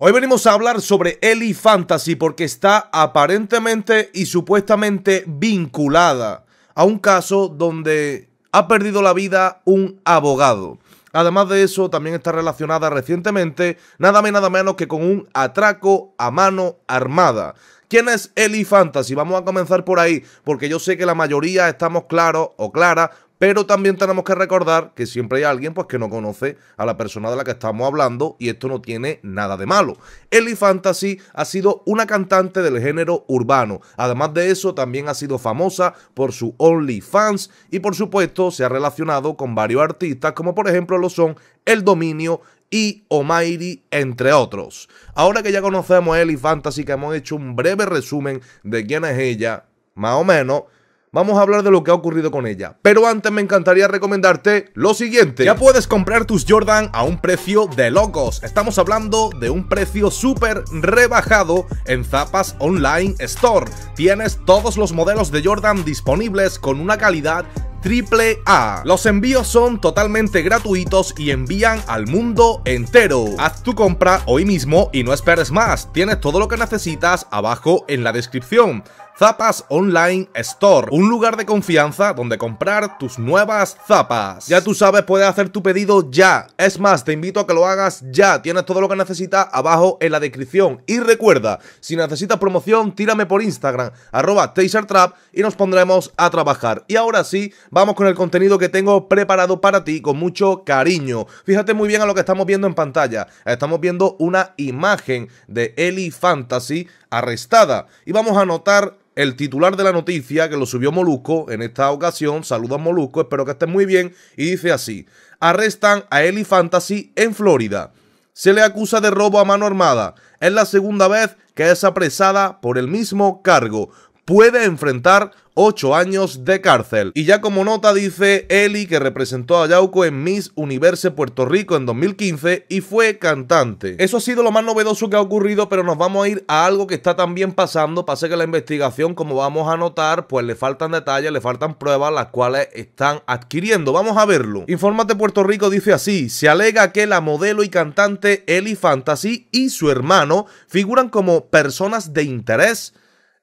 Hoy venimos a hablar sobre Eli Fantasy porque está aparentemente y supuestamente vinculada a un caso donde ha perdido la vida un abogado. Además de eso, también está relacionada recientemente nada nada menos que con un atraco a mano armada. ¿Quién es Eli Fantasy? Vamos a comenzar por ahí, porque yo sé que la mayoría estamos claros o claras pero también tenemos que recordar que siempre hay alguien pues, que no conoce a la persona de la que estamos hablando y esto no tiene nada de malo. Ellie Fantasy ha sido una cantante del género urbano. Además de eso, también ha sido famosa por su OnlyFans y por supuesto se ha relacionado con varios artistas como por ejemplo lo son El Dominio y Omairi, entre otros. Ahora que ya conocemos a Ellie Fantasy, que hemos hecho un breve resumen de quién es ella, más o menos, vamos a hablar de lo que ha ocurrido con ella. Pero antes me encantaría recomendarte lo siguiente. Ya puedes comprar tus Jordan a un precio de locos. Estamos hablando de un precio súper rebajado en Zapas Online Store. Tienes todos los modelos de Jordan disponibles con una calidad Triple A. Los envíos son totalmente gratuitos y envían al mundo entero. Haz tu compra hoy mismo y no esperes más. Tienes todo lo que necesitas abajo en la descripción. Zapas Online Store, un lugar de confianza donde comprar tus nuevas zapas. Ya tú sabes, puedes hacer tu pedido ya. Es más, te invito a que lo hagas ya. Tienes todo lo que necesitas abajo en la descripción. Y recuerda, si necesitas promoción, tírame por Instagram, arroba TaserTrap y nos pondremos a trabajar. Y ahora sí, vamos con el contenido que tengo preparado para ti con mucho cariño. Fíjate muy bien a lo que estamos viendo en pantalla. Estamos viendo una imagen de Ellie Fantasy arrestada. Y vamos a notar el titular de la noticia que lo subió Molusco en esta ocasión. a Molusco, espero que estén muy bien. Y dice así, arrestan a Eli Fantasy en Florida. Se le acusa de robo a mano armada. Es la segunda vez que es apresada por el mismo cargo puede enfrentar 8 años de cárcel. Y ya como nota dice Eli que representó a Yauco en Miss Universe Puerto Rico en 2015 y fue cantante. Eso ha sido lo más novedoso que ha ocurrido, pero nos vamos a ir a algo que está también pasando. Pase que la investigación, como vamos a notar, pues le faltan detalles, le faltan pruebas, las cuales están adquiriendo. Vamos a verlo. informate Puerto Rico dice así, se alega que la modelo y cantante Eli Fantasy y su hermano figuran como personas de interés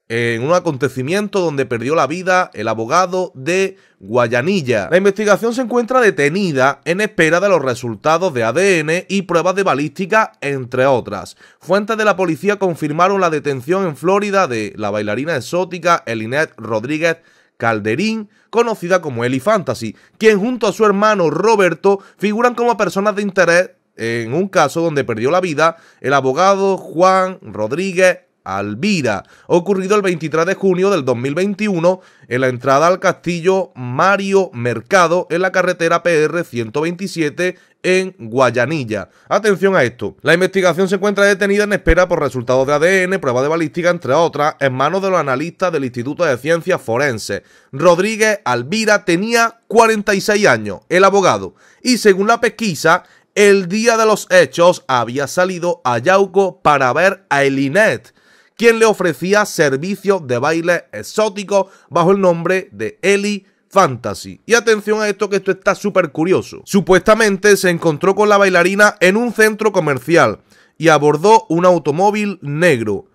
en un acontecimiento donde perdió la vida el abogado de Guayanilla. La investigación se encuentra detenida en espera de los resultados de ADN y pruebas de balística, entre otras. Fuentes de la policía confirmaron la detención en Florida de la bailarina exótica Elinette Rodríguez Calderín, conocida como Eli Fantasy, quien junto a su hermano Roberto figuran como personas de interés en un caso donde perdió la vida el abogado Juan Rodríguez Alvira, ocurrido el 23 de junio del 2021 en la entrada al castillo Mario Mercado en la carretera PR 127 en Guayanilla. Atención a esto. La investigación se encuentra detenida en espera por resultados de ADN, pruebas de balística, entre otras, en manos de los analistas del Instituto de Ciencias Forenses. Rodríguez Alvira tenía 46 años, el abogado, y según la pesquisa, el día de los hechos había salido a Yauco para ver a Elinet, quien le ofrecía servicio de baile exótico bajo el nombre de Ellie Fantasy. Y atención a esto que esto está súper curioso. Supuestamente se encontró con la bailarina en un centro comercial y abordó un automóvil negro,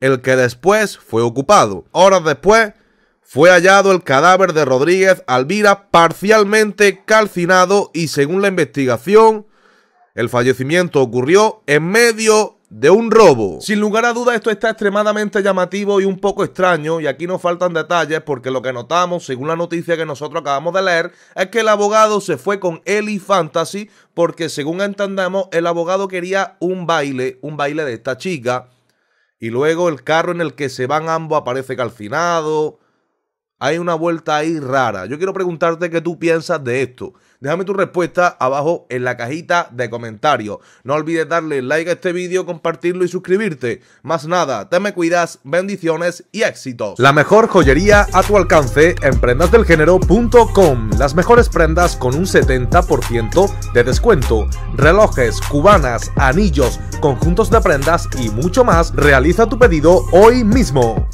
el que después fue ocupado. Horas después fue hallado el cadáver de Rodríguez Alvira parcialmente calcinado y según la investigación, el fallecimiento ocurrió en medio de un robo. Sin lugar a duda esto está extremadamente llamativo y un poco extraño y aquí nos faltan detalles porque lo que notamos, según la noticia que nosotros acabamos de leer, es que el abogado se fue con Ellie Fantasy porque según entendemos el abogado quería un baile, un baile de esta chica y luego el carro en el que se van ambos aparece calcinado. Hay una vuelta ahí rara. Yo quiero preguntarte qué tú piensas de esto. Déjame tu respuesta abajo en la cajita de comentarios. No olvides darle like a este vídeo, compartirlo y suscribirte. Más nada, te me cuidas, bendiciones y éxitos. La mejor joyería a tu alcance en prendasdelgénero.com. Las mejores prendas con un 70% de descuento. Relojes, cubanas, anillos, conjuntos de prendas y mucho más. Realiza tu pedido hoy mismo.